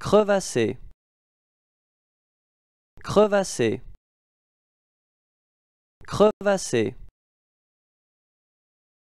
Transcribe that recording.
Crevassé, crevassé, crevassé.